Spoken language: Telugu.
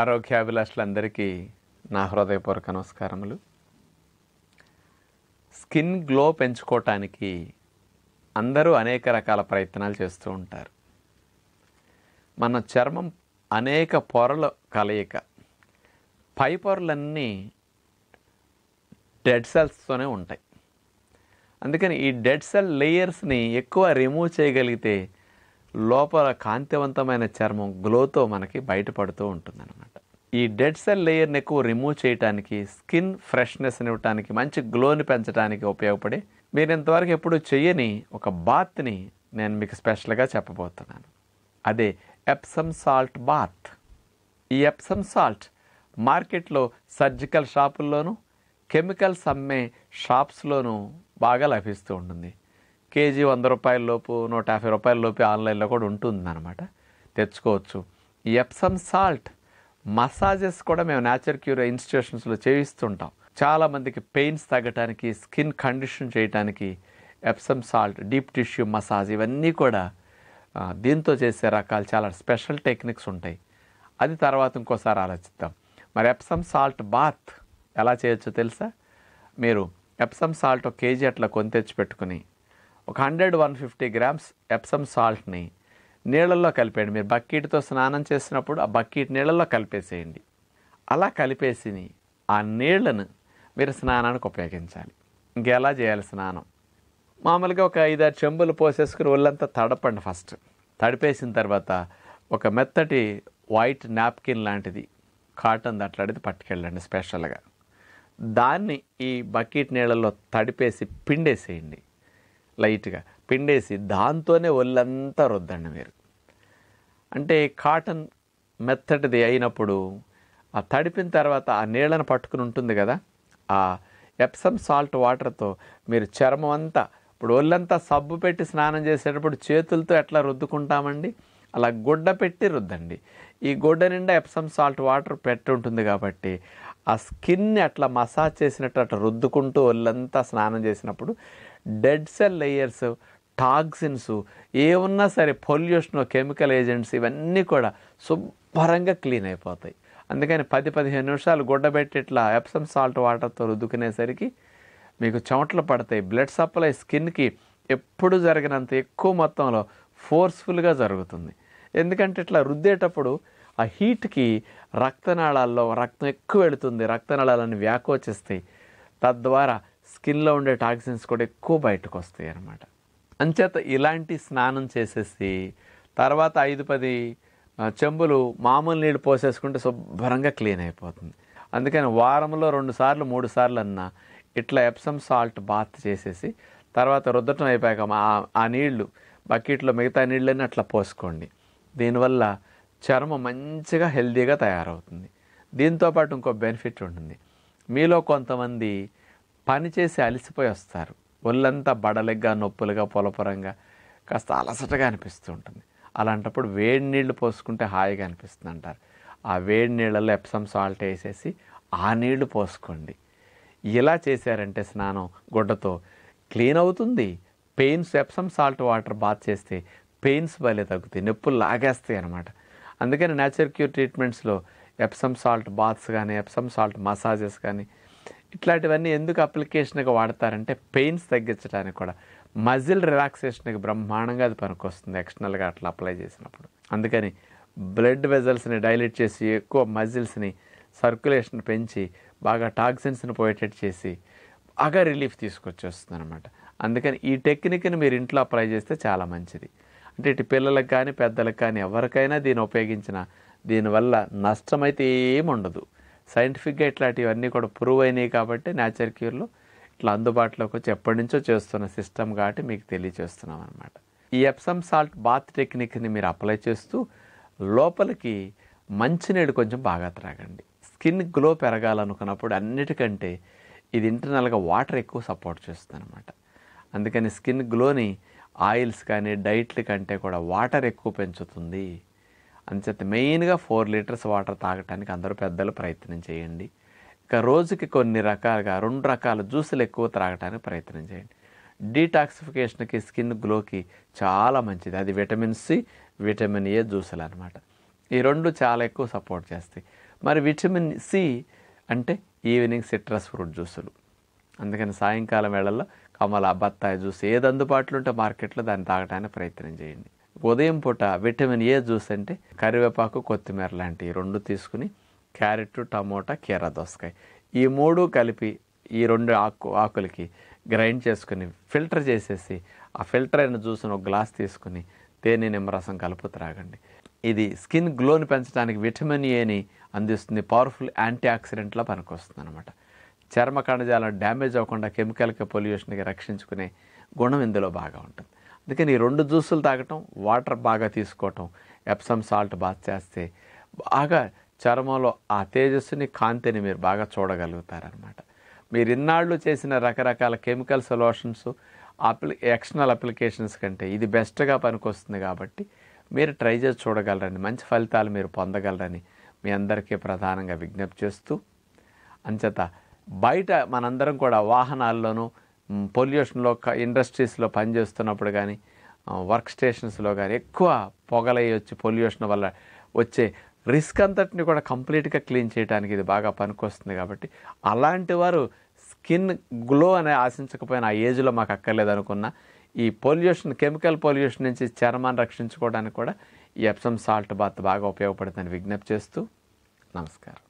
ఆరోగ్యాభిలాషులందరికీ నా హృదయపూర్వక నమస్కారములు స్కిన్ గ్లో పెంచుకోవటానికి అందరూ అనేక రకాల ప్రయత్నాలు చేస్తూ ఉంటారు మన చర్మం అనేక పొరల కలయిక పై పొరలన్నీ డెడ్ సెల్స్తోనే ఉంటాయి అందుకని ఈ డెడ్ సెల్ లేయర్స్ని ఎక్కువ రిమూవ్ చేయగలిగితే లోపల కాంతివంతమైన చర్మం గ్లోతో మనకి బయటపడుతూ ఉంటుందన్నమాట ఈ డెడ్ సెల్ లేయర్ని ఎక్కువ రిమూవ్ చేయడానికి స్కిన్ ఫ్రెష్నెస్ ఇవ్వటానికి మంచి గ్లోని పెంచడానికి ఉపయోగపడి మీరు ఇంతవరకు ఎప్పుడు చేయని ఒక బాత్ని నేను మీకు స్పెషల్గా చెప్పబోతున్నాను అదే ఎప్సమ్ సాల్ట్ బాత్ ఈ ఎప్సమ్ సాల్ట్ మార్కెట్లో సర్జికల్ షాపుల్లోనూ కెమికల్స్ అమ్మే షాప్స్లోనూ బాగా లభిస్తూ ఉంటుంది కేజీ వంద రూపాయల లోపు నూట యాభై రూపాయల లోపు ఆన్లైన్లో కూడా అనమాట తెచ్చుకోవచ్చు ఎప్సమ్ సాల్ట్ మసాజెస్ కూడా మేము న్యాచురల్ క్యూర్ ఇన్స్టిట్యూషన్స్లో చేయిస్తుంటాం చాలామందికి పెయిన్స్ తగ్గటానికి స్కిన్ కండిషన్ చేయటానికి Epsom salt deep tissue massage ఇవన్నీ కూడా దీంతో చేసే రకాలు చాలా స్పెషల్ టెక్నిక్స్ ఉంటాయి అది తర్వాత ఇంకోసారి ఆలోచిద్దాం మరి ఎప్సమ్ సాల్ట్ బాత్ ఎలా చేయొచ్చో తెలుసా మీరు ఎప్సమ్ సాల్ట్ ఒక కేజీ అట్లా కొని తెచ్చి పెట్టుకుని ఒక hundred one fifty grams Epsom సాల్ట్ని నీళ్ళల్లో కలిపేయండి మీరు బక్కీటితో స్నానం చేసినప్పుడు ఆ బక్కీట్ నీళ్ళల్లో కలిపేసేయండి అలా కలిపేసి ఆ నీళ్లను మీరు స్నానానికి ఉపయోగించాలి ఇంకెలా చేయాలి స్నానం మామూలుగా ఒక ఐదారు చెంబులు పోసేసుకుని ఒళ్ళంతా తడపండి ఫస్ట్ తడిపేసిన తర్వాత ఒక మెత్తటి వైట్ నాప్కిన్ లాంటిది కాటన్ దాట్లాడిది పట్టుకెళ్ళండి స్పెషల్గా దాన్ని ఈ బకెట్ నీళ్ళల్లో తడిపేసి పిండేసేయండి లైట్గా పిండేసి దాంతోనే ఒళ్ళంతా రుద్దండి మీరు అంటే కాటన్ మెత్తటిది అయినప్పుడు ఆ తడిపిన తర్వాత ఆ నీళ్ళను పట్టుకుని ఉంటుంది కదా ఆ ఎప్సమ్ సాల్ట్ వాటర్తో మీరు చర్మం అంతా ఇప్పుడు ఒళ్ళంతా సబ్బు పెట్టి స్నానం చేసేటప్పుడు చేతులతో ఎట్లా రుద్దుకుంటామండి అలా గుడ్డ పెట్టి రుద్దండి ఈ గుడ్డ నిండా ఎప్సమ్ సాల్ట్ వాటర్ పెట్టి ఉంటుంది కాబట్టి ఆ స్కిన్ని అట్లా మసాజ్ చేసినట్టు అట్లా రుద్దుకుంటూ ఒళ్ళంతా స్నానం చేసినప్పుడు డెడ్ సెల్ లేయర్స్ టాక్సిన్స్ ఏమున్నా సరే పొల్యూషన్ కెమికల్ ఏజెంట్స్ ఇవన్నీ కూడా శుభ్రంగా క్లీన్ అయిపోతాయి అందుకని పది పదిహేను నిమిషాలు గుడ్డబెట్టి ఇట్లా ఎప్సమ్ సాల్ట్ వాటర్తో రుద్దుకునేసరికి మీకు చెమటలు పడతాయి బ్లడ్ సప్లై స్కిన్కి ఎప్పుడు జరిగినంత ఎక్కువ మొత్తంలో ఫోర్స్ఫుల్గా జరుగుతుంది ఎందుకంటే ఇట్లా రుద్దేటప్పుడు ఆ హీట్కి రక్తనాళాల్లో రక్తం ఎక్కువ వెళుతుంది రక్తనాళాలను వ్యాకోచిస్తాయి తద్వారా స్కిన్లో ఉండే టాక్సిన్స్ కూడా ఎక్కువ బయటకు వస్తాయి అన్నమాట అంచేత ఇలాంటి స్నానం చేసేసి తర్వాత ఐదు పది చెంబులు మామూలు నీళ్ళు పోసేసుకుంటే శుభ్రంగా క్లీన్ అయిపోతుంది అందుకని వారంలో రెండు సార్లు మూడు సార్లు అన్నా ఇట్లా ఎప్సమ్ సాల్ట్ బాత్ చేసేసి తర్వాత రుద్దటం అయిపోయాక ఆ నీళ్లు బకెట్లో మిగతా నీళ్ళని అట్లా పోసుకోండి దీనివల్ల చర్మం మంచిగా హెల్దీగా తయారవుతుంది దీంతోపాటు ఇంకో బెనిఫిట్ ఉంటుంది మీలో కొంతమంది పనిచేసి అలసిపోయి వస్తారు ఒళ్ళంతా బడలిగ్గా నొప్పులుగా పొలపరంగా కాస్త అలసటగా అనిపిస్తూ ఉంటుంది అలాంటప్పుడు వేడి నీళ్లు పోసుకుంటే హాయిగా అనిపిస్తుంది అంటారు ఆ వేడి నీళ్ళల్లో ఎప్సమ్ సాల్ట్ వేసేసి ఆ నీళ్లు పోసుకోండి ఇలా చేశారంటే స్నానం గుడ్డతో క్లీన్ అవుతుంది pains Epsom salt water bath చేస్తే పెయిన్స్ భలే తగ్గుతాయి నొప్పులు లాగేస్తాయి అనమాట అందుకని న్యాచురల్ క్యూర్ ట్రీట్మెంట్స్లో ఎప్సమ్ సాల్ట్ బాత్స్ కానీ ఎప్సమ్ సాల్ట్ మసాజెస్ కానీ ఇట్లాంటివన్నీ ఎందుకు అప్లికేషన్గా వాడతారంటే పెయిన్స్ తగ్గించడానికి కూడా మజిల్ రిలాక్సేషన్కి బ్రహ్మాండంగా అది పనికొస్తుంది ఎక్స్టర్నల్గా అట్లా అప్లై చేసినప్పుడు అందుకని బ్లడ్ వెజల్స్ని డైల్యూట్ చేసి ఎక్కువ మజిల్స్ని సర్క్యులేషన్ పెంచి బాగా టాక్సిన్స్ని పోయేటట్టు చేసి బాగా రిలీఫ్ వస్తుంది అనమాట అందుకని ఈ టెక్నిక్ని మీరు ఇంట్లో అప్లై చేస్తే చాలా మంచిది అంటే ఇటు పిల్లలకు కానీ పెద్దలకు కానీ ఎవరికైనా దీన్ని ఉపయోగించిన దీనివల్ల నష్టమైతే ఏముండదు సైంటిఫిక్గా ఇట్లాంటివన్నీ కూడా ప్రూవ్ అయినాయి కాబట్టి న్యాచురల్ క్యూర్లు ఇట్లా అందుబాటులోకి వచ్చి ఎప్పటి నుంచో చేస్తున్న సిస్టమ్ కాబట్టి మీకు తెలియచేస్తున్నాం అనమాట ఈ ఎప్సమ్ సాల్ట్ బాత్ టెక్నిక్ని మీరు అప్లై చేస్తూ లోపలికి మంచినీడు కొంచెం బాగా త్రాగండి స్కిన్ గ్లో పెరగాలనుకున్నప్పుడు అన్నిటికంటే ఇది ఇంటర్నల్గా వాటర్ ఎక్కువ సపోర్ట్ చేస్తుంది అనమాట అందుకని స్కిన్ గ్లోని ఆయిల్స్ కానీ డైట్ల కంటే కూడా వాటర్ ఎక్కువ పెంచుతుంది అంచేత మెయిన్గా ఫోర్ లీటర్స్ వాటర్ తాగటానికి అందరూ పెద్దలు ప్రయత్నం చేయండి ఇక రోజుకి కొన్ని రకాలుగా రెండు రకాల జ్యూసులు ఎక్కువ త్రాగటానికి ప్రయత్నం చేయండి డీటాక్సిఫికేషన్కి స్కిన్ గ్లోకి చాలా మంచిది అది విటమిన్ సి విటమిన్ ఏ జ్యూసులు అనమాట ఈ రెండు చాలా ఎక్కువ సపోర్ట్ చేస్తాయి మరి విటమిన్ సి అంటే ఈవినింగ్ సిట్రస్ ఫ్రూట్ జ్యూసులు అందుకని సాయంకాలం వేళల్లో కమల బత్తాయి జ్యూస్ ఏది అందుబాటులో ఉంటే మార్కెట్లో దాన్ని తాగడానికి ప్రయత్నం చేయండి ఉదయం పూట విటమిన్ ఏ జ్యూస్ అంటే కరివేపాకు కొత్తిమీర లాంటివి రెండు తీసుకుని క్యారెట్ టమోటా కీర దోసకాయ ఈ మూడు కలిపి ఈ రెండు ఆకు ఆకులకి గ్రైండ్ చేసుకుని ఫిల్టర్ చేసేసి ఆ ఫిల్టర్ అయిన జ్యూస్ను ఒక గ్లాస్ తీసుకుని తేనె నిమ్మరసం కలుపు త్రాగండి ఇది స్కిన్ గ్లోని పెంచడానికి విటమిన్ ఏని అందిస్తుంది పవర్ఫుల్ యాంటీ ఆక్సిడెంట్లా పనికొస్తుంది అనమాట చర్మ కణజాలం డ్యామేజ్ అవ్వకుండా కెమికల్కి పొల్యూషన్కి రక్షించుకునే గుణం ఇందులో బాగా ఉంటుంది అందుకని ఈ రెండు జ్యూసులు తాగటం వాటర్ బాగా తీసుకోవటం ఎప్సమ్ సాల్ట్ బాగా చేస్తే బాగా చర్మంలో ఆ తేజస్సుని కాంతిని మీరు బాగా చూడగలుగుతారనమాట మీరు ఇన్నాళ్ళు చేసిన రకరకాల కెమికల్ సొల్యూషన్స్ అప్లి ఎక్స్టర్నల్ అప్లికేషన్స్ కంటే ఇది బెస్ట్గా పనికొస్తుంది కాబట్టి మీరు ట్రై చేసి చూడగలరని మంచి ఫలితాలు మీరు పొందగలరని మీ అందరికీ ప్రధానంగా విజ్ఞప్తి చేస్తూ అంచత బయట మనందరం కూడా వాహనాల్లోనూ పొల్యూషన్లో ఇండస్ట్రీస్లో పనిచేస్తున్నప్పుడు కానీ వర్క్ స్టేషన్స్లో కానీ ఎక్కువ పొగలయ్యొచ్చు వచ్చి పొల్యూషన్ వల్ల వచ్చే రిస్క్ అంతటిని కూడా కంప్లీట్గా క్లీన్ చేయడానికి ఇది బాగా పనికొస్తుంది కాబట్టి అలాంటి వారు స్కిన్ గ్లో అనే ఆశించకపోయినా ఆ ఏజ్లో మాకు అక్కర్లేదు అనుకున్నా ఈ పొల్యూషన్ కెమికల్ పొల్యూషన్ నుంచి చర్మాన్ని రక్షించుకోవడానికి కూడా ఈ ఎప్సమ్ సాల్ట్ బాత్ బాగా ఉపయోగపడుతుందని విజ్ఞప్తి చేస్తూ నమస్కారం